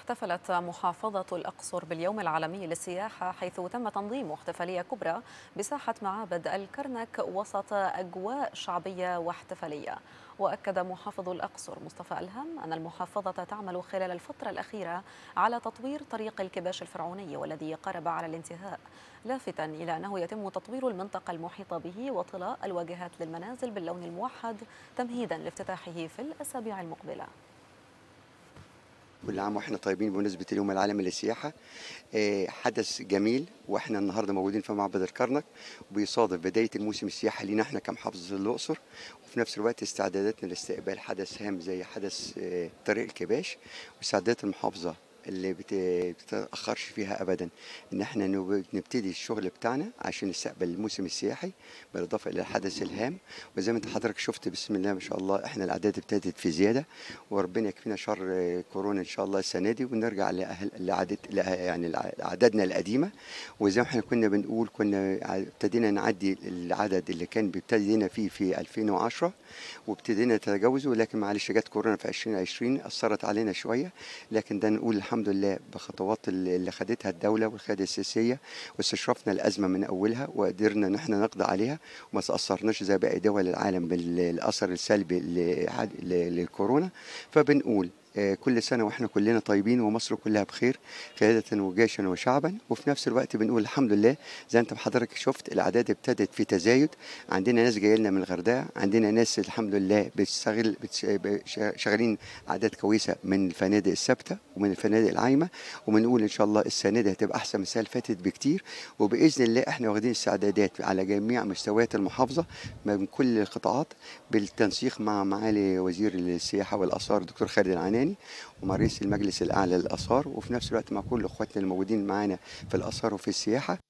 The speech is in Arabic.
احتفلت محافظة الأقصر باليوم العالمي للسياحة حيث تم تنظيم احتفالية كبرى بساحة معابد الكرنك وسط أجواء شعبية واحتفالية وأكد محافظ الأقصر مصطفى ألهم أن المحافظة تعمل خلال الفترة الأخيرة على تطوير طريق الكباش الفرعوني والذي قرب على الانتهاء لافتا إلى أنه يتم تطوير المنطقة المحيطة به وطلاء الواجهات للمنازل باللون الموحد تمهيدا لافتتاحه في الأسابيع المقبلة كل عام واحنا طيبين بمناسبه اليوم العالمي للسياحه آه، حدث جميل واحنا النهارده موجودين في معبد الكرنك بيصادف بدايه الموسم السياحي لينا احنا كمحافظه الاقصر وفي نفس الوقت استعداداتنا لاستقبال حدث هام زي حدث آه، طريق الكباش واستعدادات المحافظه اللي بتتاخرش فيها ابدا ان احنا نبتدي الشغل بتاعنا عشان نستقبل الموسم السياحي بالاضافه الى الحدث الهام وزي ما انت حضرتك شفت بسم الله ما شاء الله احنا الاعداد ابتدت في زياده وربنا يكفينا شر كورونا ان شاء الله السنه دي ونرجع لعدد يعني اعدادنا القديمه وزي ما احنا كنا بنقول كنا ابتدينا نعدي العدد اللي كان بيبتدينا فيه في 2010 وابتدينا نتجاوزه لكن معلش جت كورونا في 2020 اثرت علينا شويه لكن ده نقول الحمد لله بخطوات اللي خدتها الدوله والقياده السياسيه واستشرفنا الازمه من اولها وقدرنا ان احنا نقضي عليها وما تاثرناش زي باقي دول العالم بالاثر السلبي للكورونا فبنقول آه، كل سنة وإحنا كلنا طيبين ومصر كلها بخير قيادة وجيشا وشعبا وفي نفس الوقت بنقول الحمد لله زي أنت حضرتك شفت الأعداد ابتدت في تزايد عندنا ناس جاية لنا من الغردقة عندنا ناس الحمد لله بتشتغل شغالين أعداد كويسة من الفنادق الثابتة ومن الفنادق العايمة وبنقول إن شاء الله السنة دي هتبقى أحسن من السنة اللي فاتت بكتير وبإذن الله إحنا واخدين استعدادات على جميع مستويات المحافظة من كل القطاعات بالتنسيق مع معالي وزير السياحة والآثار الدكتور خالد العناني السوداني ومع رئيس المجلس الأعلى للآثار وفي نفس الوقت مع كل إخواتنا الموجودين معانا في الآثار وفي السياحة